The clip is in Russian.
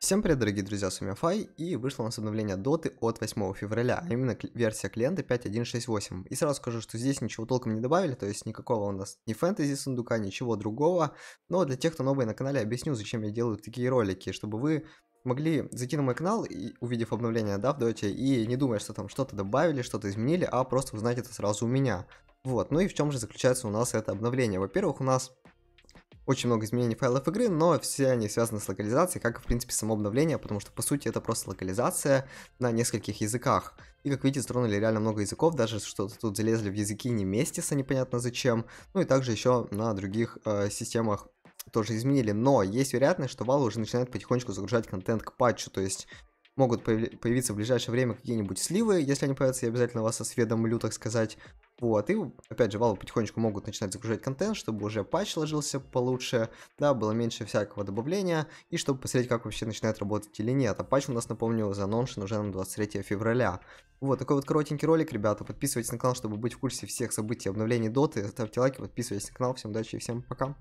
Всем привет, дорогие друзья, с вами Фай, и вышло у нас обновление Доты от 8 февраля, а именно версия клиента 5.1.6.8. И сразу скажу, что здесь ничего толком не добавили, то есть никакого у нас ни фэнтези сундука, ничего другого. Но для тех, кто новый на канале, объясню, зачем я делаю такие ролики, чтобы вы могли зайти на мой канал, и, увидев обновление, да, в доте, и не думая, что там что-то добавили, что-то изменили, а просто узнать это сразу у меня. Вот, ну и в чем же заключается у нас это обновление? Во-первых, у нас очень много изменений файлов игры, но все они связаны с локализацией, как и, в принципе, само обновление, потому что, по сути, это просто локализация на нескольких языках. И, как видите, тронули реально много языков, даже что-то тут залезли в языки не Местиса, непонятно зачем. Ну и также еще на других э, системах тоже изменили, но есть вероятность, что Valve уже начинает потихонечку загружать контент к патчу, то есть могут появиться в ближайшее время какие-нибудь сливы, если они появятся, я обязательно вас осведомлю, так сказать. Вот, и, опять же, валы потихонечку могут начинать загружать контент, чтобы уже патч ложился получше, да, было меньше всякого добавления, и чтобы посмотреть, как вообще начинает работать или нет. А патч у нас, напомню, заноншен уже на 23 февраля. Вот, такой вот коротенький ролик, ребята, подписывайтесь на канал, чтобы быть в курсе всех событий обновлений доты, ставьте лайки, подписывайтесь на канал, всем удачи и всем пока.